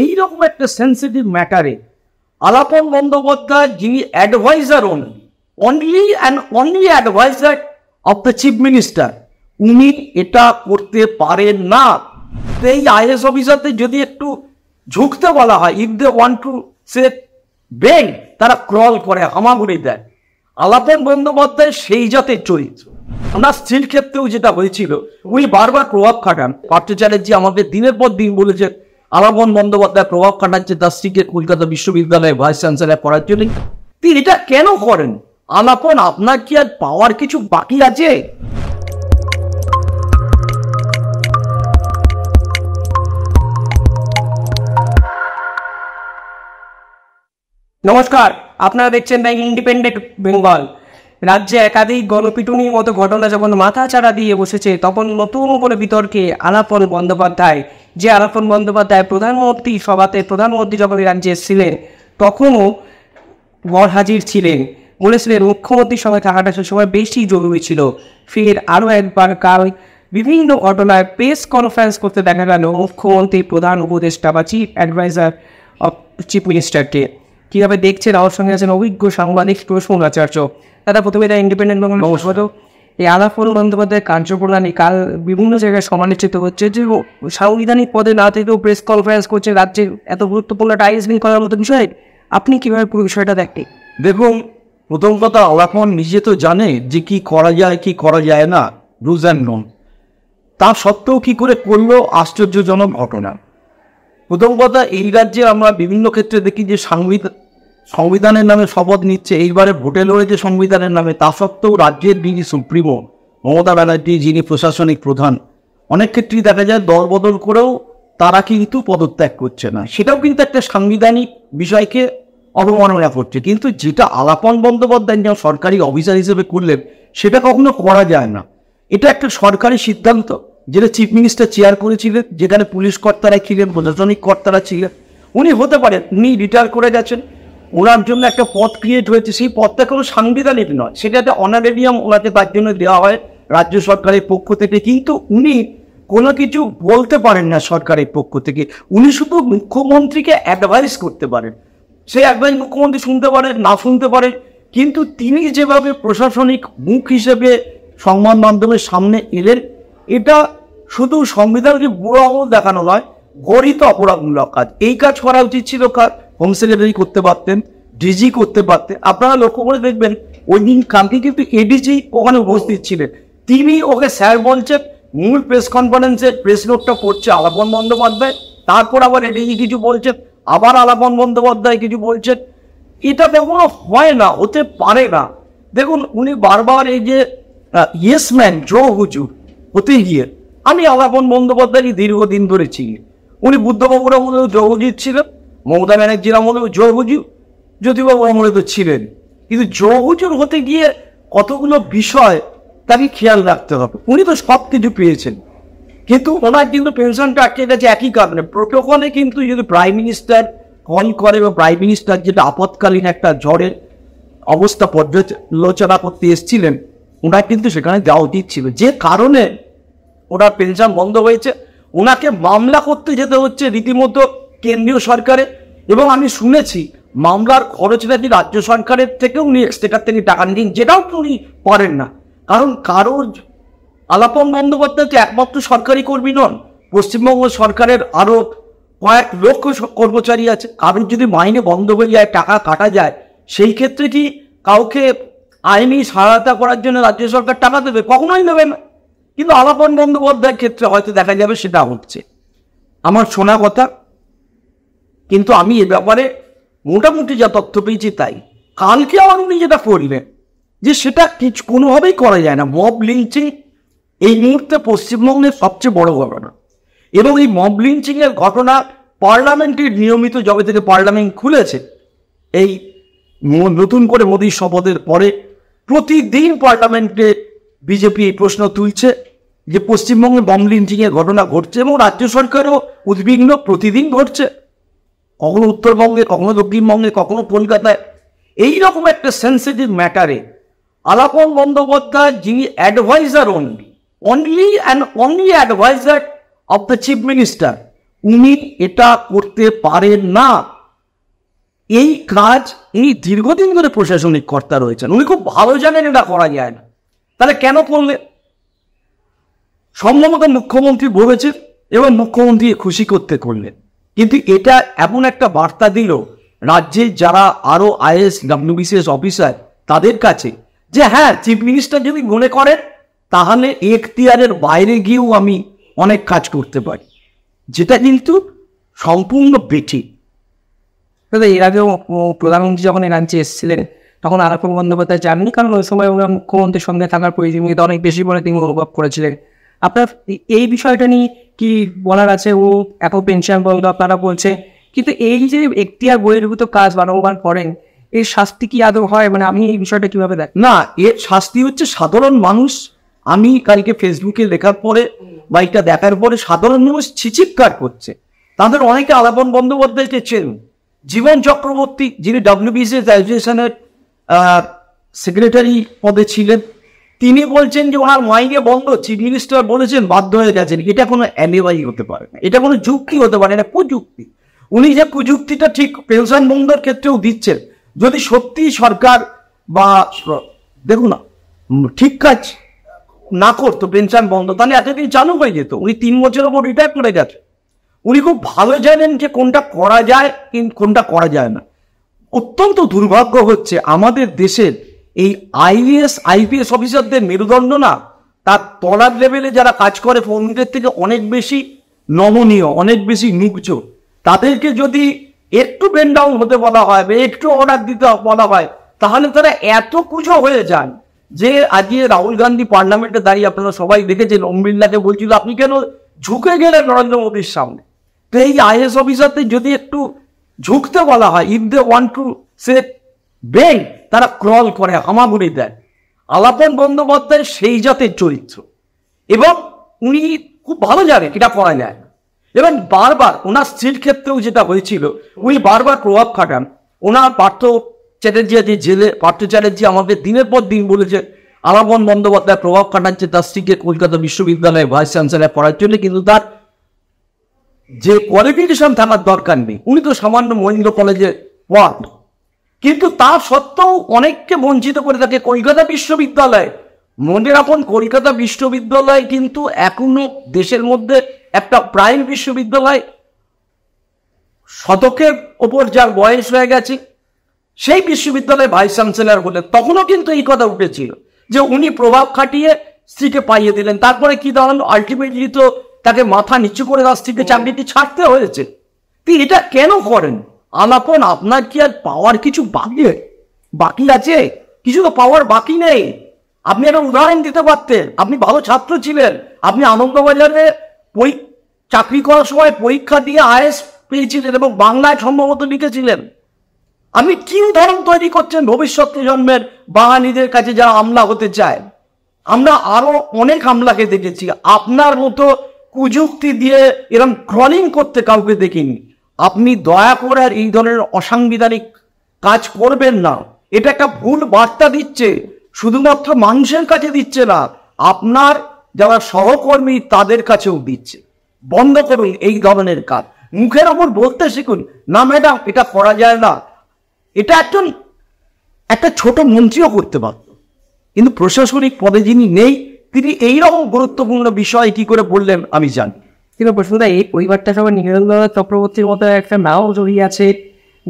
এই রকম একটা সেন্সিটিভ ম্যাটারে আলাপন বন্দ্যোপাধ্যায় যিনি adviser only only and only adviser of the chief minister উনি এটা করতে পারেন না এই আইএস অফিসারদের যদি একটু ঝুঁকতে বলা হয় if they want to say bent তারা ক্রল করে হামাগুড়ি দেয় আলাপন বন্দ্যোপাধ্যায় সেই জাতের চরিত্র আমরা স্ত্রীর ক্ষেত্রেও যেটা হয়েছিল উনি বারবার প্রভাব খাটান পার্থ চ্যাটার্জি আমাদের দিনের পর দিন বলেছেন আলাপন বন্দ্যোপাধ্যায় প্রভাব খাটাচ্ছে তার স্ত্রীকে কলকাতা বিশ্ববিদ্যালয়ে ভাইস চ্যান্সেলার পড়ার জন্য তিনি এটা কেন করেন আলাপন আপনার কি আর পাওয়ার কিছু বাকি আছে নমস্কার আপনারা দেখছেন ব্যাংক ইন্ডিপেন্ডেন্ট বেঙ্গল রাজ্যে একাধিক গণপিটুনির মতো ঘটনা যখন মাথা ছাড়া দিয়ে বসেছে তখন নতুন করে বিতর্কে আলাপন বন্দ্যোপাধ্যায় যে আরাফন বন্দ্যোপাধ্যায় প্রধানমন্ত্রী সভাতে প্রধানমন্ত্রী যখন রাজ্যে ছিলেন তখনও হাজির ছিলেন বলেছিলেন মুখ্যমন্ত্রী সভায় থাকাটা সে সময় বেশি জরুরি ছিল ফের আরও একবার কাল বিভিন্ন ঘটনায় প্রেস কনফারেন্স করতে দেখা গেল মুখ্যমন্ত্রী প্রধান উপদেষ্টা বা চিফ অ্যাডভাইজার অফ চিফ মিনিস্টারকে কীভাবে দেখছেন আমার সঙ্গে আছেন অভিজ্ঞ সাংবাদিক প্রশ্ন আচার্য দাদা প্রথমে তারা ইন্ডিপেন্ডেন্ট বাংলা নমস্কার এই আলাফল বন্দ্যোপাধ্যায়ের কার্যপ্রণালী কাল বিভিন্ন জায়গায় সমালোচিত হচ্ছে যে সাংবিধানিক পদে না থেকেও প্রেস কনফারেন্স করছে রাজ্যে এত গুরুত্বপূর্ণ একটা আইএসবি করার মতো বিষয় আপনি কীভাবে পুরো বিষয়টা দেখেন দেখুন প্রথম কথা আলাফন নিজে তো জানে যে কি করা যায় কি করা যায় না রুজ অ্যান্ড নন তা সত্ত্বেও কী করে করলো আশ্চর্যজনক ঘটনা প্রথম কথা এই রাজ্যে আমরা বিভিন্ন ক্ষেত্রে দেখি যে সাংবিধান সংবিধানের নামে শপথ নিচ্ছে এইবারে ভোটে লড়েছে সংবিধানের নামে তা সত্ত্বেও রাজ্যের যিনি সুপ্রিমো মমতা ব্যানার্জি যিনি প্রশাসনিক প্রধান অনেক ক্ষেত্রেই দেখা যায় দলবদল করেও তারা কিন্তু পদত্যাগ করছে না সেটাও কিন্তু একটা সাংবিধানিক বিষয়কে অবমাননা করছে কিন্তু যেটা আলাপন বন্দ্যোপাধ্যায় যেমন সরকারি অফিসার হিসেবে করলেন সেটা কখনো করা যায় না এটা একটা সরকারি সিদ্ধান্ত যেটা চিফ মিনিস্টার চেয়ার করেছিলেন যেখানে পুলিশ কর্তারা ছিলেন প্রশাসনিক কর্তারা ছিলেন উনি হতে পারেন উনি রিটায়ার করে গেছেন ওনার জন্য একটা পথ ক্রিয়েট হয়েছে সেই পথটা কোনো সাংবিধানিক নয় সেটা একটা অনারেডিয়াম ওনাকে তার জন্য দেওয়া হয় রাজ্য সরকারের পক্ষ থেকে কিন্তু উনি কোনো কিছু বলতে পারেন না সরকারের পক্ষ থেকে উনি শুধু মুখ্যমন্ত্রীকে অ্যাডভাইস করতে পারেন সেই অ্যাডভাইস মুখ্যমন্ত্রী শুনতে পারেন না শুনতে পারেন কিন্তু তিনি যেভাবে প্রশাসনিক মুখ হিসেবে সংবাদ মাধ্যমের সামনে এলেন এটা শুধু সংবিধানকে বুড়ো দেখানো নয় গরিত অপরাধমূলক কাজ এই কাজ করা উচিত ছিল কাজ হোম সেক্রেটারি করতে পারতেন ডিজি করতে পারতেন আপনারা লক্ষ্য করে দেখবেন ওই দিন কালকে কিন্তু এডিজি ওখানে উপস্থিত ছিলেন তিনি ওকে স্যার বলছেন মূল প্রেস কনফারেন্সে প্রেস নোটটা করছে আলাপন বন্দ্যোপাধ্যায় তারপর আবার এডিজি কিছু বলছেন আবার আলাপন বন্দ্যোপাধ্যায় কিছু বলছেন এটা কখনো হয় না হতে পারে না দেখুন উনি বারবার এই যে ইয়েস ম্যান জো হুজুর হতে গিয়ে আমি আলাপন বন্দ্যোপাধ্যায় দীর্ঘদিন ধরে চিনি উনি বুদ্ধবাবুরা মধ্যে জগজিৎ ছিলেন মমতা ব্যানার্জির মনে জো জ্যোতিবাবু আমলে তো ছিলেন কিন্তু জো হতে গিয়ে কতগুলো বিষয় তাকে খেয়াল রাখতে হবে উনি তো সব কিছু পেয়েছেন কিন্তু ওনার কিন্তু পেনশনটা আটকে গেছে একই কারণে প্রোটোকলে কিন্তু যদি প্রাইম মিনিস্টার কল করে বা প্রাইম মিনিস্টার যেটা আপৎকালীন একটা ঝড়ের অবস্থা পর্যালোচনা করতে এসেছিলেন ওনার কিন্তু সেখানে দেওয়া উচিত ছিল যে কারণে ওনার পেনশন বন্ধ হয়েছে ওনাকে মামলা করতে যেতে হচ্ছে রীতিমতো কেন্দ্রীয় সরকারে এবং আমি শুনেছি মামলার খরচ নাকি রাজ্য সরকারের থেকে উনি এক্সটেকার থেকে টাকা নিন যেটাও উনি করেন না কারণ কারোর আলাপন বন্দ্যোপাধ্যায় তো একমাত্র সরকারি কর্মী নন পশ্চিমবঙ্গ সরকারের আরও কয়েক লক্ষ কর্মচারী আছে কারোর যদি মাইনে বন্ধ হয়ে যায় টাকা কাটা যায় সেই ক্ষেত্রে কি কাউকে আইনি সহায়তা করার জন্য রাজ্য সরকার টাকা দেবে কখনোই নেবে না কিন্তু আলাপন বন্দ্যোপাধ্যায়ের ক্ষেত্রে হয়তো দেখা যাবে সেটা হচ্ছে আমার শোনা কথা কিন্তু আমি এ ব্যাপারে মোটামুটি যা তথ্য পেয়েছি তাই কালকে আবার উনি যেটা করলেন যে সেটা কিছু কোনোভাবেই করা যায় না মব লিঞ্চিং এই মুহূর্তে পশ্চিমবঙ্গের সবচেয়ে বড় ঘটনা এবং এই মব লিঞ্চিংয়ের ঘটনা পার্লামেন্টের নিয়মিত জবে থেকে পার্লামেন্ট খুলেছে এই নতুন করে মোদী শপথের পরে প্রতিদিন পার্লামেন্টে বিজেপি এই প্রশ্ন তুলছে যে পশ্চিমবঙ্গে বম লিঞ্চিংয়ের ঘটনা ঘটছে এবং রাজ্য সরকারও উদ্বিগ্ন প্রতিদিন ঘটছে কখনো উত্তরবঙ্গে কখনো দক্ষিণবঙ্গে কখনো কলকাতায় এই রকম একটা সেন্সিটিভ ম্যাটারে আলাপন বন্দ্যোপাধ্যায় যিনি adviser only only and only adviser of the chief minister উনি এটা করতে পারেন না এই কাজ এই দীর্ঘদিন ধরে প্রশাসনিক কর্তা রয়েছেন উনি খুব ভালো জানেন এটা করা যায় না তাহলে কেন করলে সম্ভবত মুখ্যমন্ত্রী বলেছেন এবং মুখ্যমন্ত্রী খুশি করতে করলেন কিন্তু এটা এমন একটা বার্তা দিল রাজ্যে যারা আরও আইএস বিসিএস অফিসার তাদের কাছে যে হ্যাঁ চিফ মিনিস্টার যদি মনে করেন তাহলে এখতিয়ারের বাইরে গিয়েও আমি অনেক কাজ করতে পারি যেটা কিন্তু সম্পূর্ণ বেঠি দাদা এর আগেও প্রধানমন্ত্রী যখন এ এসেছিলেন তখন আরাফ বন্দ্যোপাধ্যায় যাননি কারণ ওই সময় ওরা মুখ্যমন্ত্রীর সঙ্গে থাকার প্রয়োজন অনেক বেশি বলে তিনি অনুভব করেছিলেন আপনার এই বিষয়টা নিয়ে কি বলার আছে ও এত পেনশন বন্ধ আপনারা বলছে কিন্তু এই যে আর বহির্ভূত কাজ বারংবার করেন এর শাস্তি কি আদৌ হয় মানে আমি এই বিষয়টা কিভাবে দেখ না এর শাস্তি হচ্ছে সাধারণ মানুষ আমি কালকে ফেসবুকে লেখার পরে বা এটা দেখার পরে সাধারণ মানুষ ছিচিৎকার করছে তাদের অনেকে আলাপন বন্দ্যোপাধ্যায়কে চেন জীবন চক্রবর্তী যিনি ডাব্লিউবিসিএস অ্যাসোসিয়েশনের সেক্রেটারি পদে ছিলেন তিনি বলছেন যে ওনার মাইনে বন্ধ চিফ মিনিস্টার বলেছেন বাধ্য হয়ে গেছেন এটা কোনো অ্যানিমালি হতে পারে না এটা কোনো যুক্তি হতে পারে না প্রযুক্তি উনি যে প্রযুক্তিটা ঠিক পেনশন বন্ধের ক্ষেত্রেও দিচ্ছেন যদি সত্যি সরকার বা দেখুন ঠিক কাজ না করতো পেনশন বন্ধ তাহলে এতদিন চালু হয়ে যেত উনি তিন বছর ওপর রিটায়ার করে গেছে উনি খুব ভালো জানেন যে কোনটা করা যায় কোনটা করা যায় না অত্যন্ত দুর্ভাগ্য হচ্ছে আমাদের দেশের এই আইএস আইপিএস অফিসারদের মেরুদণ্ড না তার তলার লেভেলে যারা কাজ করে ফোনদের থেকে অনেক বেশি নমনীয় অনেক বেশি মুগ্ধ তাদেরকে যদি একটু ব্রেন ডাউন হতে বলা হয় বা একটু অর্ডার দিতে বলা হয় তাহলে তারা এত কুচো হয়ে যান যে আজকে রাহুল গান্ধী পার্লামেন্টে দাঁড়িয়ে আপনারা সবাই দেখেছেন ওম বিল্লাকে বলছিল আপনি কেন ঝুঁকে গেলেন নরেন্দ্র মোদীর সামনে তো এই আইএস অফিসারদের যদি একটু ঝুঁকতে বলা হয় if they want to say bent তারা ক্রল করে হামাগুড়ি দেয় আলাপন বন্দ্যোপাধ্যায় সেই জাতের চরিত্র এবং উনি খুব ভালো জানে এটা পড়ায় যায় এবং বারবার ওনার স্ত্রীর ক্ষেত্রেও যেটা হয়েছিল উনি বারবার প্রভাব খাটান ওনার পার্থ চ্যাটার্জি আছে জেলে পার্থ চ্যাটার্জি আমাদের দিনের পর দিন বলেছে আলাপন বন্দ্যোপাধ্যায় প্রভাব খাটাচ্ছে তার স্ত্রীকে কলকাতা বিশ্ববিদ্যালয়ে ভাইস চ্যান্সেলার পড়ার জন্য কিন্তু তার যে কোয়ালিফিকেশন থাকার দরকার নেই উনি তো সামান্য মহেন্দ্র কলেজে পড়ান কিন্তু তা সত্ত্বেও অনেককে বঞ্চিত করে থাকে কলকাতা বিশ্ববিদ্যালয় মনে রাখুন কলকাতা বিশ্ববিদ্যালয় কিন্তু এখনো দেশের মধ্যে একটা প্রাইম বিশ্ববিদ্যালয় শতকের ওপর যার বয়স হয়ে গেছে সেই বিশ্ববিদ্যালয়ে ভাইস চ্যান্সেলার হলেন তখনও কিন্তু এই কথা উঠেছিল যে উনি প্রভাব খাটিয়ে স্ত্রীকে পাইয়ে দিলেন তারপরে কি দাঁড়ালো আলটিমেটলি তো তাকে মাথা নিচু করে তার স্ত্রীকে চাকরিটি ছাড়তে হয়েছে তিনি এটা কেন করেন আলাপন আপনার কি আর পাওয়ার কিছু বাকি বাকি আছে কিছু তো পাওয়ার বাকি নেই আপনি একটা উদাহরণ দিতে পারতেন আপনি ভালো ছাত্র ছিলেন আপনি আনন্দবাজারে চাকরি করার সময় পরীক্ষা দিয়ে আয়েস পেয়েছিলেন এবং বাংলায় সম্ভবত লিখেছিলেন আপনি কি উদাহরণ তৈরি করছেন ভবিষ্যৎ প্রজন্মের বাঙালিদের কাছে যারা আমলা হতে চায় আমরা আরো অনেক আমলাকে দেখেছি আপনার মতো কুযুক্তি দিয়ে এরম ক্রলিং করতে কাউকে দেখিনি আপনি দয়া করে আর এই ধরনের অসাংবিধানিক কাজ করবেন না এটা একটা ভুল বার্তা দিচ্ছে শুধুমাত্র মানুষের কাছে দিচ্ছে না আপনার যারা সহকর্মী তাদের কাছেও দিচ্ছে বন্ধ করুন এই ধরনের কাজ মুখের ওপর বলতে শিখুন না ম্যাডাম এটা করা যায় না এটা একজন একটা ছোট মন্ত্রীও করতে পারত কিন্তু প্রশাসনিক পদে যিনি নেই তিনি এইরকম গুরুত্বপূর্ণ বিষয় কি করে বললেন আমি জানি কিন্তু প্রশ্নটা এই পরিবারটা সবাই নিরঞ্জন চক্রবর্তীর মতো একটা নাও জড়িয়ে আছে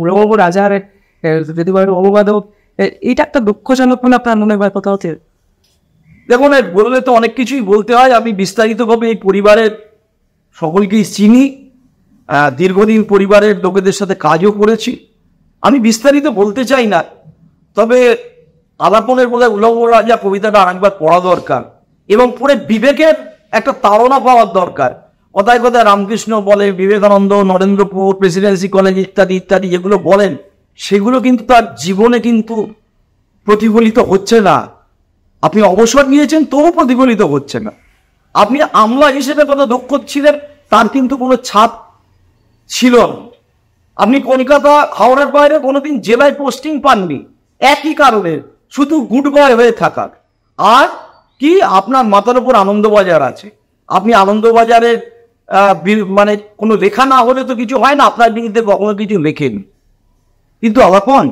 রৌব রাজার যদি বলেন অনুবাদক এটা একটা দুঃখজনক বলে আপনার মনে হয় কথা হচ্ছে দেখুন বললে তো অনেক কিছুই বলতে হয় আমি বিস্তারিতভাবে এই পরিবারের সকলকেই চিনি দীর্ঘদিন পরিবারের লোকেদের সাথে কাজও করেছি আমি বিস্তারিত বলতে চাই না তবে আলাপনের বলে উলম্ব রাজা কবিতাটা আরেকবার পড়া দরকার এবং পরে বিবেকের একটা তাড়না পাওয়ার দরকার কথায় কথায় রামকৃষ্ণ বলে বিবেকানন্দ নরেন্দ্রপুর প্রেসিডেন্সি কলেজ ইত্যাদি ইত্যাদি যেগুলো বলেন সেগুলো কিন্তু তার জীবনে কিন্তু প্রতিফলিত হচ্ছে না আপনি অবসর নিয়েছেন তবু প্রতিফলিত হচ্ছে না আপনি আমলা হিসেবে কত দক্ষ ছিলেন তার কিন্তু কোনো ছাপ ছিল আপনি কলকাতা হাওড়ার বাইরে কোনোদিন জেলায় পোস্টিং পাননি একই কারণে শুধু গুড বয় হয়ে থাকার আর কি আপনার মাথার উপর আনন্দবাজার আছে আপনি আনন্দবাজারের মানে কোনো লেখা না হলে তো কিছু হয় না আপনার বিরুদ্ধে কখনো কিছু লেখেন কিন্তু আলাপন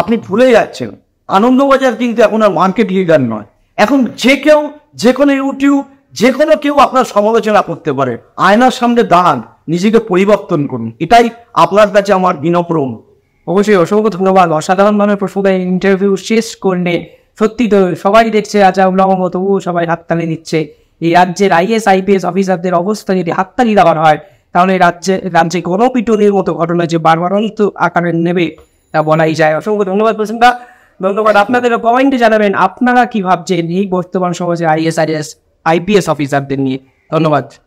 আপনি ভুলে যাচ্ছেন আনন্দবাজার কিন্তু এখন আর মার্কেট লিডার নয় এখন যে কেউ যে কোনো ইউটিউব যে কোনো কেউ আপনার সমালোচনা করতে পারে আয়নার সামনে দাঁড়ান নিজেকে পরিবর্তন করুন এটাই আপনার কাছে আমার বিনপ্রম অবশ্যই অসংখ্য ধন্যবাদ অসাধারণভাবে প্রসঙ্গে ইন্টারভিউ শেষ করলে সত্যি তো সবাই দেখছে আজ আমরা তবুও সবাই হাততালি নিচ্ছে এই রাজ্যের আইএস আইপিএস অফিসারদের অবস্থা যদি হাততালি দেওয়ার হয় তাহলে রাজ্যে রাজ্যে গণপিটনের মতো ঘটনা যে বারবার অন্ত আকারে নেবে তা বলাই যায় অসংখ্য ধন্যবাদ প্রসেনদা ধন্যবাদ আপনাদের কমেন্টে জানাবেন আপনারা কি ভাবছেন এই বর্তমান সমাজে আইএস আইএস আইপিএস অফিসারদের নিয়ে ধন্যবাদ